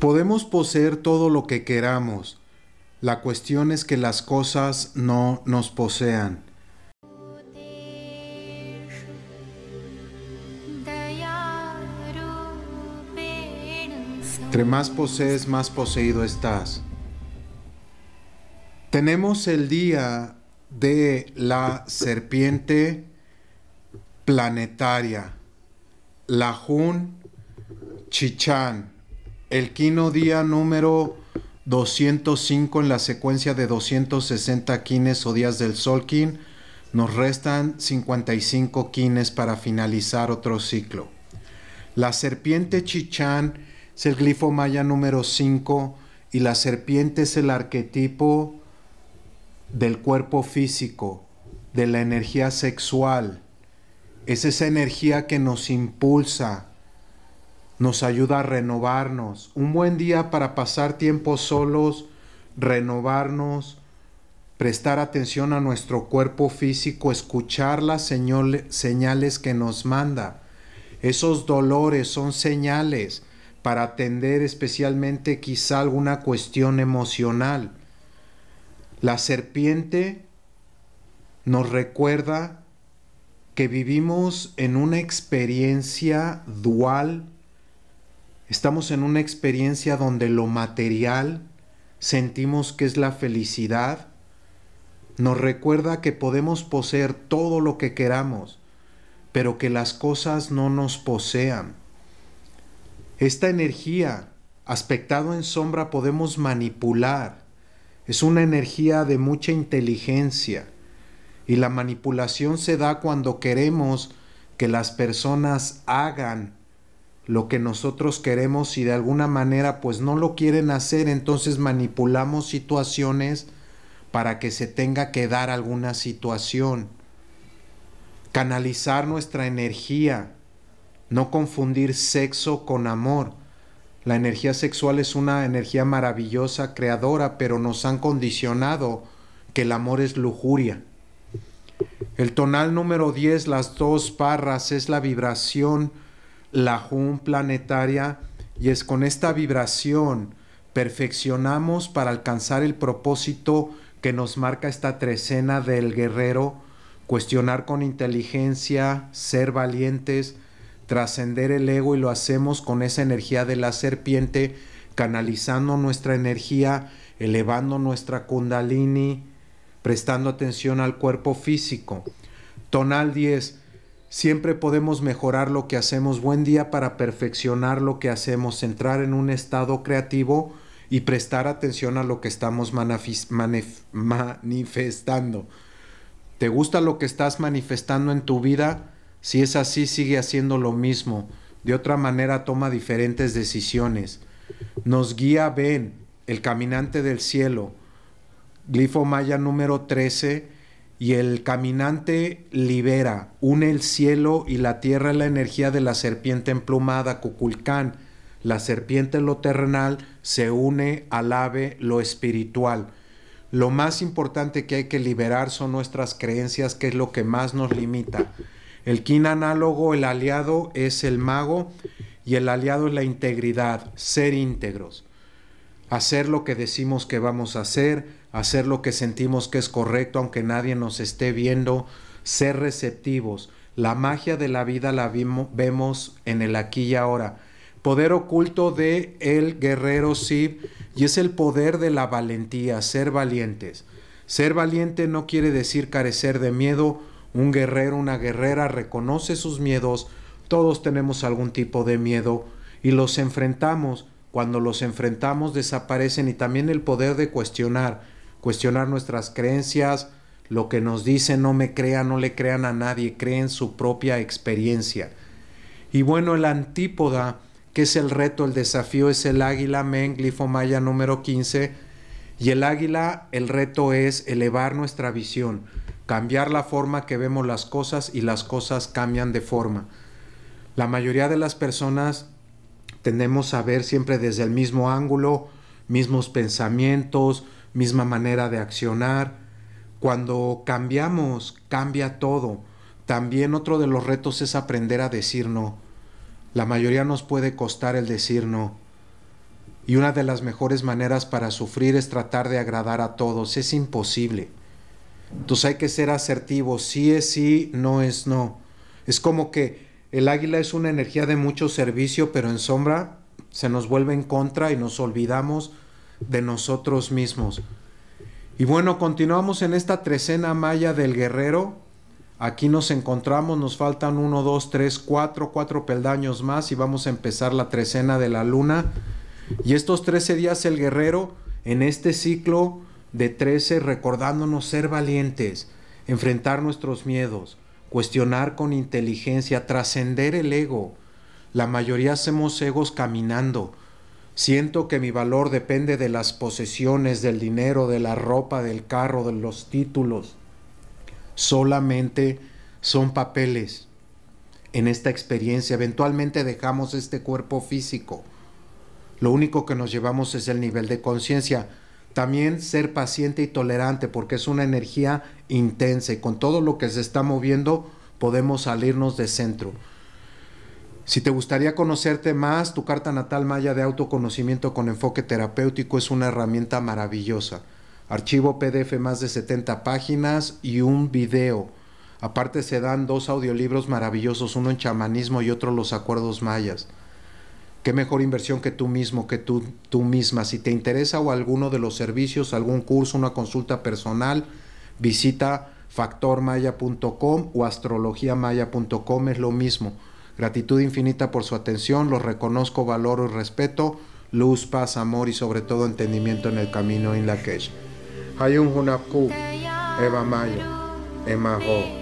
Podemos poseer todo lo que queramos. La cuestión es que las cosas no nos posean. Entre más posees, más poseído estás. Tenemos el día de la serpiente planetaria, la Jun Chichán el quino día número 205 en la secuencia de 260 quines o días del sol nos restan 55 quines para finalizar otro ciclo. La serpiente chichán es el glifo maya número 5 y la serpiente es el arquetipo del cuerpo físico, de la energía sexual. Es esa energía que nos impulsa, nos ayuda a renovarnos. Un buen día para pasar tiempo solos, renovarnos, prestar atención a nuestro cuerpo físico, escuchar las señales que nos manda. Esos dolores son señales para atender especialmente quizá alguna cuestión emocional. La serpiente nos recuerda que vivimos en una experiencia dual Estamos en una experiencia donde lo material sentimos que es la felicidad. Nos recuerda que podemos poseer todo lo que queramos, pero que las cosas no nos posean. Esta energía, aspectado en sombra, podemos manipular. Es una energía de mucha inteligencia y la manipulación se da cuando queremos que las personas hagan lo que nosotros queremos y de alguna manera pues no lo quieren hacer, entonces manipulamos situaciones para que se tenga que dar alguna situación. Canalizar nuestra energía, no confundir sexo con amor. La energía sexual es una energía maravillosa, creadora, pero nos han condicionado que el amor es lujuria. El tonal número 10, las dos barras, es la vibración la Jun planetaria y es con esta vibración perfeccionamos para alcanzar el propósito que nos marca esta trecena del guerrero, cuestionar con inteligencia, ser valientes, trascender el ego y lo hacemos con esa energía de la serpiente, canalizando nuestra energía, elevando nuestra kundalini, prestando atención al cuerpo físico. Tonal 10, Siempre podemos mejorar lo que hacemos. Buen día para perfeccionar lo que hacemos, entrar en un estado creativo y prestar atención a lo que estamos manifestando. ¿Te gusta lo que estás manifestando en tu vida? Si es así, sigue haciendo lo mismo. De otra manera, toma diferentes decisiones. Nos guía Ben, el caminante del cielo. Glifo Maya número 13 y el caminante libera, une el cielo y la tierra la energía de la serpiente emplumada, Cuculcán. La serpiente lo terrenal se une al ave lo espiritual. Lo más importante que hay que liberar son nuestras creencias, que es lo que más nos limita. El kin análogo, el aliado, es el mago y el aliado es la integridad, ser íntegros, hacer lo que decimos que vamos a hacer, hacer lo que sentimos que es correcto aunque nadie nos esté viendo, ser receptivos. La magia de la vida la vemos en el aquí y ahora. Poder oculto de el guerrero Sib y es el poder de la valentía, ser valientes. Ser valiente no quiere decir carecer de miedo. Un guerrero, una guerrera reconoce sus miedos. Todos tenemos algún tipo de miedo y los enfrentamos. Cuando los enfrentamos desaparecen y también el poder de cuestionar cuestionar nuestras creencias, lo que nos dicen, no me crean, no le crean a nadie, creen su propia experiencia. Y bueno, el antípoda, que es el reto, el desafío, es el águila, men, glifo maya número 15. Y el águila, el reto es elevar nuestra visión, cambiar la forma que vemos las cosas y las cosas cambian de forma. La mayoría de las personas tendemos a ver siempre desde el mismo ángulo, mismos pensamientos, misma manera de accionar. Cuando cambiamos, cambia todo. También otro de los retos es aprender a decir no. La mayoría nos puede costar el decir no. Y una de las mejores maneras para sufrir es tratar de agradar a todos. Es imposible. Entonces hay que ser asertivo Sí es sí, no es no. Es como que el águila es una energía de mucho servicio, pero en sombra se nos vuelve en contra y nos olvidamos de nosotros mismos. Y bueno, continuamos en esta trecena maya del guerrero. Aquí nos encontramos, nos faltan uno dos tres cuatro cuatro peldaños más y vamos a empezar la trecena de la luna. Y estos 13 días el guerrero, en este ciclo de trece recordándonos ser valientes, enfrentar nuestros miedos, cuestionar con inteligencia, trascender el ego. La mayoría hacemos egos caminando, Siento que mi valor depende de las posesiones, del dinero, de la ropa, del carro, de los títulos. Solamente son papeles en esta experiencia. Eventualmente dejamos este cuerpo físico. Lo único que nos llevamos es el nivel de conciencia. También ser paciente y tolerante porque es una energía intensa y con todo lo que se está moviendo podemos salirnos de centro. Si te gustaría conocerte más, tu carta natal maya de autoconocimiento con enfoque terapéutico es una herramienta maravillosa. Archivo PDF más de 70 páginas y un video. Aparte se dan dos audiolibros maravillosos, uno en chamanismo y otro los acuerdos mayas. Qué mejor inversión que tú mismo, que tú, tú misma. Si te interesa o alguno de los servicios, algún curso, una consulta personal, visita factormaya.com o astrologiamaya.com, es lo mismo. Gratitud infinita por su atención, los reconozco, valoro y respeto. Luz, paz, amor y sobre todo entendimiento en el camino en la que un Eva Mayo, Emma